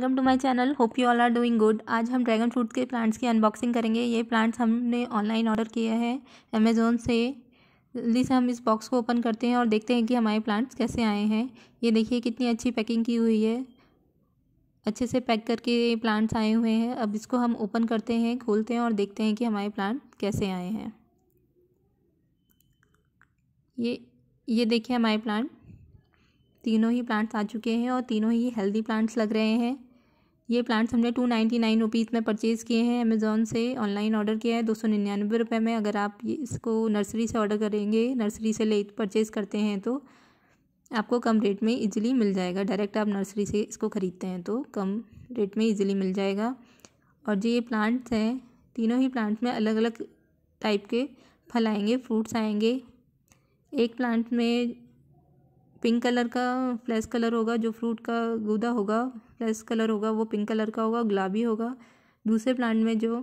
welcome to my channel hope you all are doing good आज हम dragon fruit के plants की unboxing करेंगे ये प्लांट्स हमने ऑनलाइन ऑर्डर किए हैं अमेजोन से जल्दी से हम इस बॉक्स को ओपन करते हैं और देखते हैं कि हमारे प्लांट्स कैसे आए हैं ये देखिए कितनी अच्छी पैकिंग की हुई है अच्छे से पैक करके ये प्लांट्स आए हुए हैं अब इसको हम ओपन करते हैं खोलते हैं और देखते हैं कि हमारे प्लांट कैसे आए हैं ये ये देखिए हमारे प्लांट तीनों ही प्लांट्स आ चुके हैं और तीनों ही हेल्दी प्लांट्स लग रहे हैं ये प्लांट्स हमने टू नाइन्टी नाइन रुपीज़ में परचेज़ किए हैं अमेज़ोन से ऑनलाइन ऑर्डर किया है दो सौ निन्यानवे रुपये में अगर आप इसको नर्सरी से ऑर्डर करेंगे नर्सरी से ले परचेज़ करते हैं तो आपको कम रेट में इजीली मिल जाएगा डायरेक्ट आप नर्सरी से इसको ख़रीदते हैं तो कम रेट में इजीली मिल जाएगा और जो ये प्लांट्स हैं तीनों ही प्लांट में अलग अलग टाइप के फल आएंगे फ्रूट्स आएंगे एक प्लांट में पिंक कलर का फ्लैश कलर होगा जो फ्रूट का गूदा होगा फ्लैश कलर होगा वो पिंक कलर का होगा गुलाबी होगा दूसरे प्लांट में जो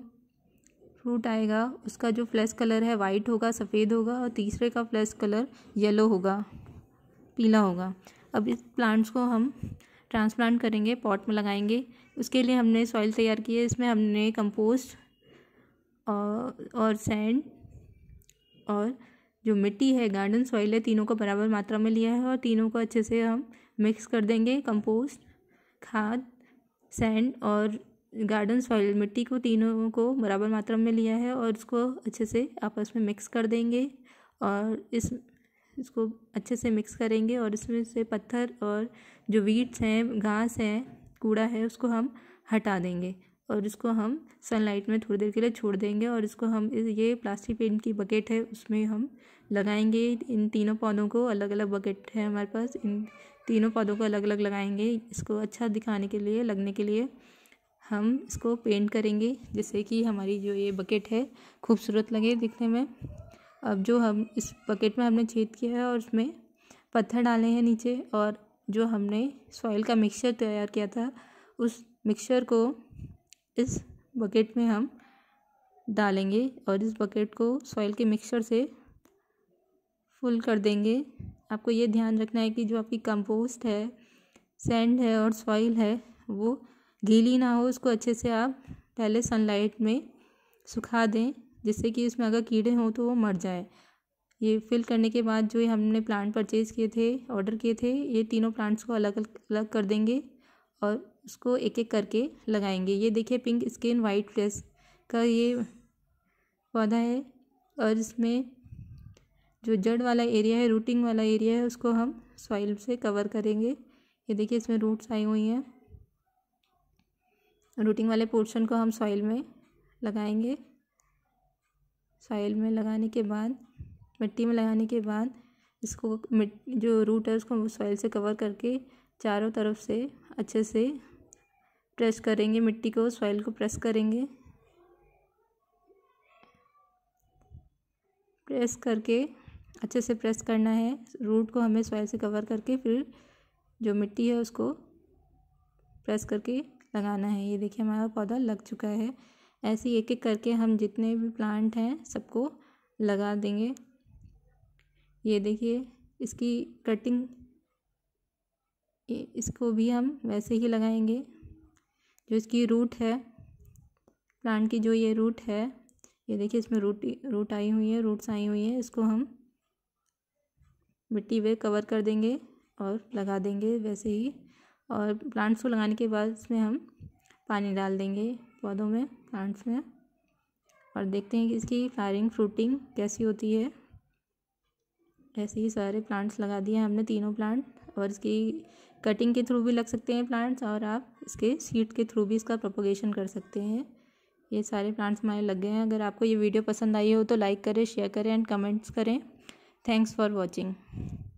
फ्रूट आएगा उसका जो फ्लैश कलर है वाइट होगा सफ़ेद होगा और तीसरे का फ्लैश कलर येलो होगा पीला होगा अब इस प्लांट्स को हम ट्रांसप्लांट करेंगे पॉट में लगाएंगे उसके लिए हमने सॉइल तैयार की है इसमें हमने कंपोस्ट और और सैंड और जो मिट्टी है गार्डन सॉइल है तीनों को बराबर मात्रा में लिया है और तीनों को अच्छे से हम मिक्स कर देंगे कंपोस्ट खाद सैंड और गार्डन सॉइल मिट्टी को तीनों को बराबर मात्रा में लिया है और इसको अच्छे से आपस में मिक्स कर देंगे और इस इसको अच्छे से मिक्स करेंगे और इसमें से पत्थर और जो वीट्स हैं घास हैं कूड़ा है उसको हम हटा देंगे और इसको हम सनलाइट में थोड़ी देर के लिए छोड़ देंगे और इसको हम ये प्लास्टिक पेंट की बकेट है उसमें हम लगाएंगे इन तीनों पौधों को अलग अलग बकेट है हमारे पास इन तीनों पौधों को अलग अलग लगाएंगे इसको अच्छा दिखाने के लिए लगने के लिए हम इसको पेंट करेंगे जिससे कि हमारी जो ये बकेट है खूबसूरत लगे दिखने में अब जो हम इस बकेट में हमने छेद किया है और उसमें पत्थर डाले हैं नीचे और जो हमने सॉइल का मिक्सचर तैयार किया था उस मिक्सचर को इस बकेट में हम डालेंगे और इस बकेट को सॉइल के मिक्सचर से फुल कर देंगे आपको ये ध्यान रखना है कि जो आपकी कंपोस्ट है सैंड है और सॉइल है वो गीली ना हो उसको अच्छे से आप पहले सनलाइट में सुखा दें जिससे कि उसमें अगर कीड़े हों तो वो मर जाए ये फिल करने के बाद जो हमने प्लांट परचेज़ किए थे ऑर्डर किए थे ये तीनों प्लांट्स को अलग अलग कर देंगे और उसको एक एक करके लगाएंगे ये देखिए पिंक स्किन वाइट फ्लेस का ये पौधा है और इसमें जो जड़ वाला एरिया है रूटिंग वाला एरिया है उसको हम सॉइल से कवर करेंगे ये देखिए इसमें रूट्स आई हुई हैं रूटिंग वाले पोर्शन को हम सॉइल में लगाएंगे सॉइल में लगाने के बाद मिट्टी में लगाने के बाद इसको जो रूट है उसको सॉइल से कवर करके चारों तरफ से अच्छे से प्रेस करेंगे मिट्टी को सॉइल को प्रेस करेंगे प्रेस करके अच्छे से प्रेस करना है रूट को हमें सॉइल से कवर करके फिर जो मिट्टी है उसको प्रेस करके लगाना है ये देखिए हमारा पौधा लग चुका है ऐसे एक एक करके हम जितने भी प्लांट हैं सबको लगा देंगे ये देखिए इसकी कटिंग इसको भी हम वैसे ही लगाएंगे जो इसकी रूट है प्लांट की जो ये रूट है ये देखिए इसमें रूट रूट आई हुई है रूट्स आई हुई हैं इसको हम मिट्टी में कवर कर देंगे और लगा देंगे वैसे ही और प्लांट्स को लगाने के बाद इसमें हम पानी डाल देंगे पौधों में प्लांट्स में और देखते हैं कि इसकी फ्लारिंग फ्रूटिंग कैसी होती है ऐसे ही सारे प्लांट्स लगा दिए हमने तीनों प्लांट और इसकी कटिंग के थ्रू भी लग सकते हैं प्लांट्स और आप इसके सीड के थ्रू भी इसका प्रोपोगेशन कर सकते हैं ये सारे प्लांट्स हमारे लग गए हैं अगर आपको ये वीडियो पसंद आई हो तो लाइक करें शेयर करें एंड कमेंट्स करें थैंक्स फॉर वॉचिंग